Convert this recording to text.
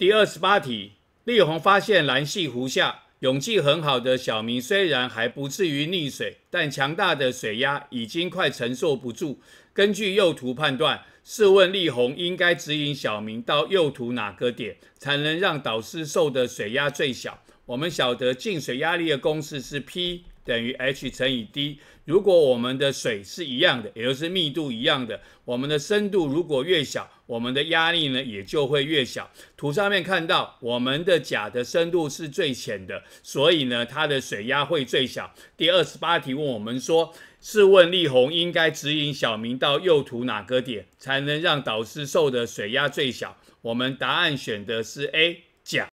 第二十八题，力宏发现蓝溪湖下勇气很好的小明，虽然还不至于溺水，但强大的水压已经快承受不住。根据右图判断，试问力宏应该指引小明到右图哪个点，才能让导师受的水压最小？我们晓得进水压力的公式是 p。等于 h 乘以 d。如果我们的水是一样的，也就是密度一样的，我们的深度如果越小，我们的压力呢也就会越小。图上面看到，我们的甲的深度是最浅的，所以呢它的水压会最小。第二十八题问我们说，试问力红应该指引小明到右图哪个点，才能让导师受的水压最小？我们答案选的是 A 甲。